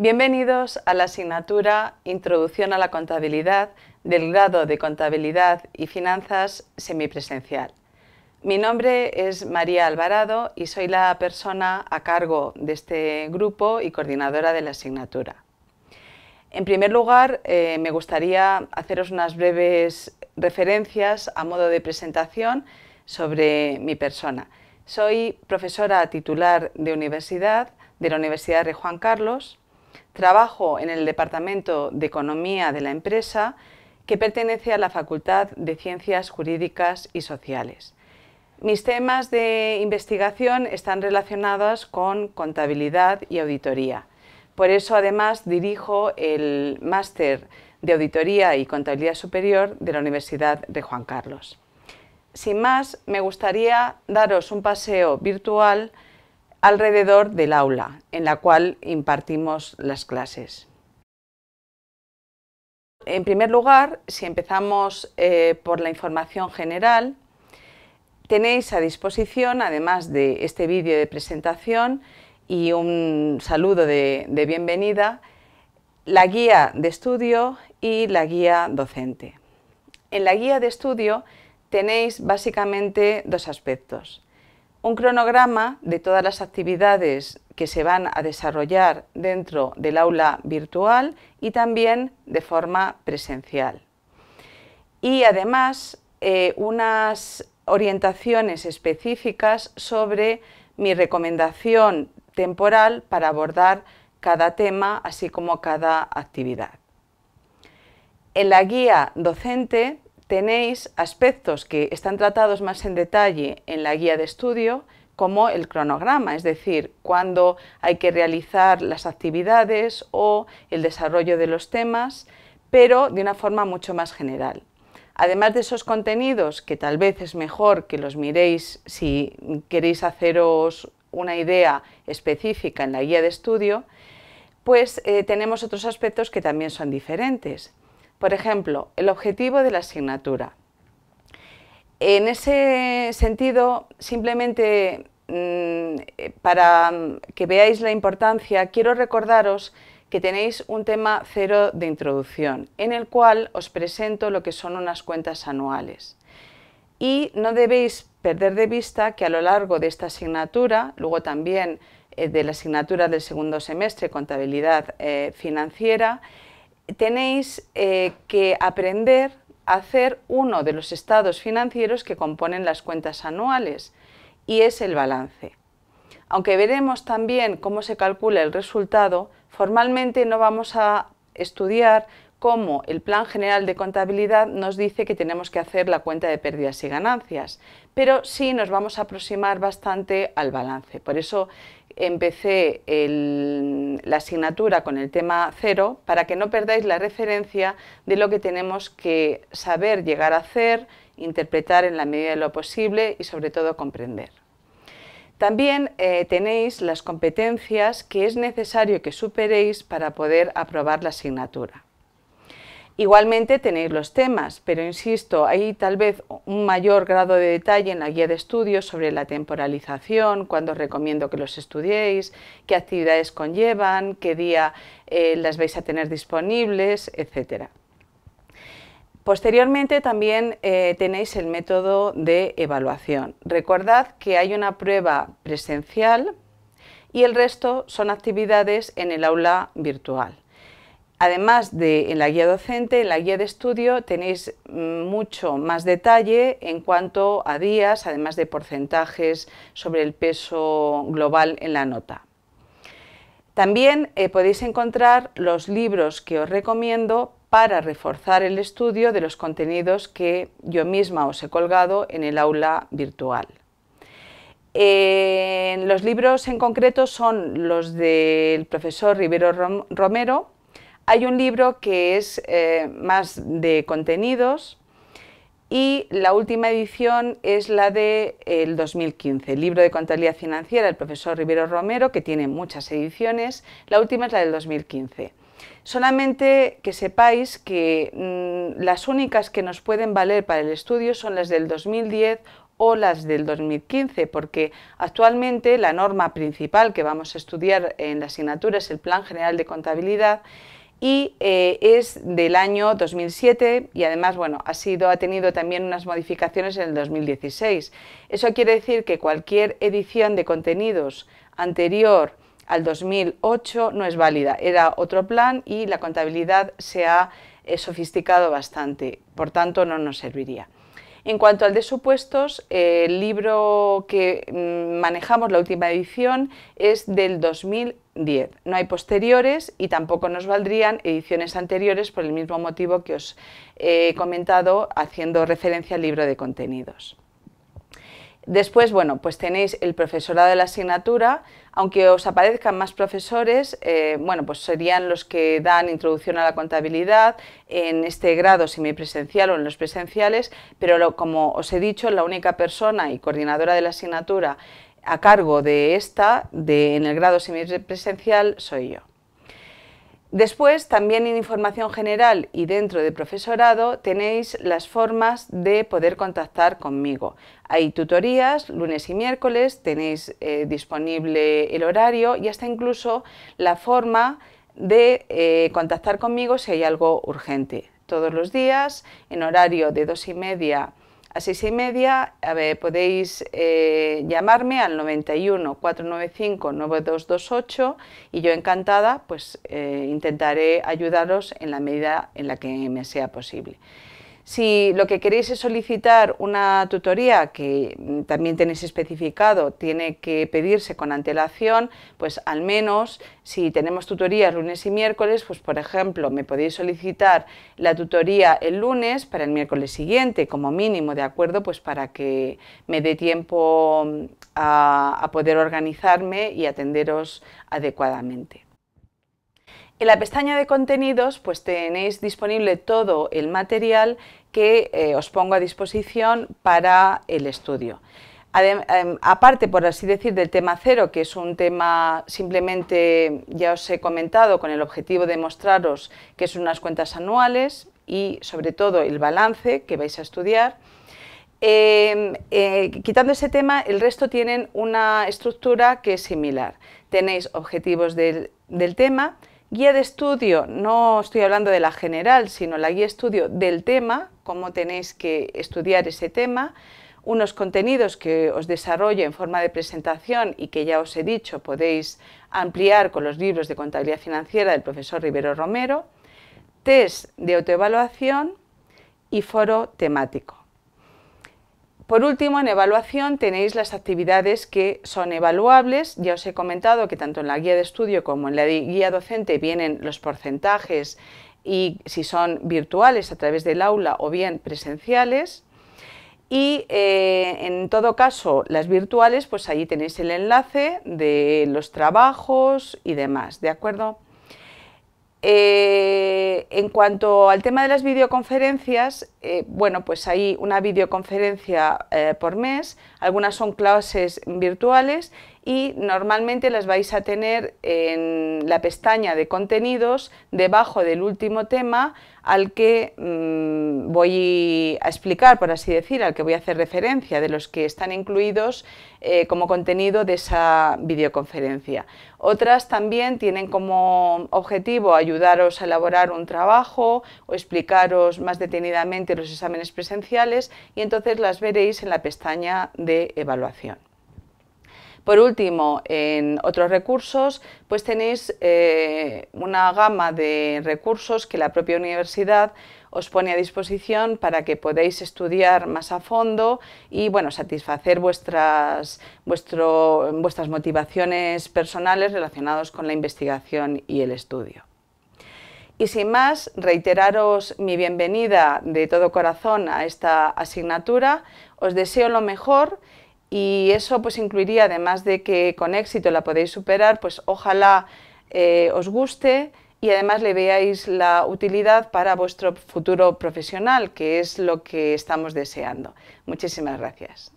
Bienvenidos a la asignatura Introducción a la Contabilidad del grado de Contabilidad y Finanzas semipresencial. Mi nombre es María Alvarado y soy la persona a cargo de este grupo y coordinadora de la asignatura. En primer lugar, eh, me gustaría haceros unas breves referencias a modo de presentación sobre mi persona. Soy profesora titular de universidad de la Universidad de Juan Carlos, Trabajo en el Departamento de Economía de la empresa, que pertenece a la Facultad de Ciencias Jurídicas y Sociales. Mis temas de investigación están relacionados con contabilidad y auditoría. Por eso, además, dirijo el máster de Auditoría y Contabilidad Superior de la Universidad de Juan Carlos. Sin más, me gustaría daros un paseo virtual alrededor del aula en la cual impartimos las clases. En primer lugar, si empezamos eh, por la información general, tenéis a disposición, además de este vídeo de presentación y un saludo de bienvenida, la guía de estudio y la guía docente. En la guía de estudio tenéis básicamente dos aspectos un cronograma de todas las actividades que se van a desarrollar dentro del aula virtual y también de forma presencial. Y además eh, unas orientaciones específicas sobre mi recomendación temporal para abordar cada tema, así como cada actividad. En la guía docente tenéis aspectos que están tratados más en detalle en la guía de estudio, como el cronograma, es decir, cuándo hay que realizar las actividades o el desarrollo de los temas, pero de una forma mucho más general. Además de esos contenidos, que tal vez es mejor que los miréis si queréis haceros una idea específica en la guía de estudio, pues eh, tenemos otros aspectos que también son diferentes. Por ejemplo, el objetivo de la asignatura. En ese sentido, simplemente mm, para que veáis la importancia, quiero recordaros que tenéis un tema cero de introducción, en el cual os presento lo que son unas cuentas anuales. Y no debéis perder de vista que a lo largo de esta asignatura, luego también eh, de la asignatura del segundo semestre, contabilidad eh, financiera, tenéis eh, que aprender a hacer uno de los estados financieros que componen las cuentas anuales, y es el balance. Aunque veremos también cómo se calcula el resultado, formalmente no vamos a estudiar cómo el Plan General de Contabilidad nos dice que tenemos que hacer la cuenta de pérdidas y ganancias, pero sí nos vamos a aproximar bastante al balance. Por eso empecé la asignatura con el tema cero para que no perdáis la referencia de lo que tenemos que saber llegar a hacer, interpretar en la medida de lo posible y sobre todo comprender. También eh, tenéis las competencias que es necesario que superéis para poder aprobar la asignatura. Igualmente tenéis los temas, pero insisto, hay tal vez un mayor grado de detalle en la guía de estudios sobre la temporalización, cuándo recomiendo que los estudiéis, qué actividades conllevan, qué día eh, las vais a tener disponibles, etc. Posteriormente también eh, tenéis el método de evaluación. Recordad que hay una prueba presencial y el resto son actividades en el aula virtual. Además de en la guía docente, en la guía de estudio tenéis mm, mucho más detalle en cuanto a días, además de porcentajes sobre el peso global en la nota. También eh, podéis encontrar los libros que os recomiendo para reforzar el estudio de los contenidos que yo misma os he colgado en el aula virtual. Eh, los libros en concreto son los del profesor Rivero Romero, hay un libro que es eh, más de contenidos y la última edición es la del de, el 2015, libro de contabilidad financiera del profesor Rivero Romero, que tiene muchas ediciones. La última es la del 2015. Solamente que sepáis que mm, las únicas que nos pueden valer para el estudio son las del 2010 o las del 2015, porque actualmente la norma principal que vamos a estudiar en la asignatura es el Plan General de Contabilidad y eh, es del año 2007 y además bueno, ha, sido, ha tenido también unas modificaciones en el 2016. Eso quiere decir que cualquier edición de contenidos anterior al 2008 no es válida, era otro plan y la contabilidad se ha eh, sofisticado bastante, por tanto no nos serviría. En cuanto al de supuestos, el libro que mm, manejamos, la última edición, es del 2008 10. No hay posteriores y tampoco nos valdrían ediciones anteriores por el mismo motivo que os he comentado haciendo referencia al libro de contenidos. Después, bueno, pues tenéis el profesorado de la asignatura, aunque os aparezcan más profesores, eh, bueno, pues serían los que dan introducción a la contabilidad en este grado semipresencial o en los presenciales, pero como os he dicho, la única persona y coordinadora de la asignatura a cargo de esta, de, en el grado semipresencial, soy yo. Después, también en información general y dentro de profesorado, tenéis las formas de poder contactar conmigo. Hay tutorías lunes y miércoles, tenéis eh, disponible el horario y hasta incluso la forma de eh, contactar conmigo si hay algo urgente. Todos los días, en horario de dos y media a seis y media podéis eh, llamarme al 91 495 9228 y yo encantada pues eh, intentaré ayudaros en la medida en la que me sea posible. Si lo que queréis es solicitar una tutoría, que también tenéis especificado, tiene que pedirse con antelación, pues al menos si tenemos tutorías lunes y miércoles, pues por ejemplo, me podéis solicitar la tutoría el lunes para el miércoles siguiente, como mínimo, ¿de acuerdo? Pues para que me dé tiempo mm, a, poder organizarme y atenderos adecuadamente. En la pestaña de contenidos pues tenéis disponible todo el material que eh, os pongo a disposición para el estudio. Em, aparte, por así decir, del tema cero, que es un tema simplemente, ya os he comentado, con el objetivo de mostraros que son unas cuentas anuales y sobre todo el balance que vais a estudiar, em, eh, quitando ese tema, el resto tienen una estructura que es similar. Tenéis objetivos del tema, Guía de estudio, no estoy hablando de la general, sino la guía de estudio del tema, cómo tenéis que estudiar ese tema, unos contenidos que os desarrollo en forma de presentación y que ya os he dicho podéis ampliar con los libros de contabilidad financiera del profesor Rivero Romero, test de autoevaluación y foro temático. Por último, en evaluación tenéis las actividades que son evaluables. Ya os he comentado que tanto en la guía de estudio como en la guía docente vienen los porcentajes y si son virtuales a través del aula o bien presenciales. Y eh, en todo caso, las virtuales, pues ahí tenéis el enlace de los trabajos y demás, ¿de acuerdo? Eh, en cuanto al tema de las videoconferencias, eh, bueno, pues hay una videoconferencia eh, por mes, algunas son clases virtuales y normalmente las vais a tener en la pestaña de contenidos debajo del último tema al que mm, voy a explicar, por así decir, al que voy a hacer referencia de los que están incluidos eh, como contenido de esa videoconferencia. Otras también tienen como objetivo ayudaros a elaborar un trabajo o explicaros más detenidamente los exámenes presenciales y entonces las veréis en la pestaña de evaluación. Por último, en otros recursos, pues tenéis eh, una gama de recursos que la propia universidad os pone a disposición para que podáis estudiar más a fondo y satisfacer vuestras, vuestras motivaciones personales relacionadas con la investigación y el estudio. Y sin más, reiteraros mi bienvenida de todo corazón a esta asignatura. Os deseo lo mejor y eso pues incluiría, además de que con éxito la podéis superar, pues ojalá eh, os guste y además le veáis la utilidad para vuestro futuro profesional, que es lo que estamos deseando. Muchísimas gracias.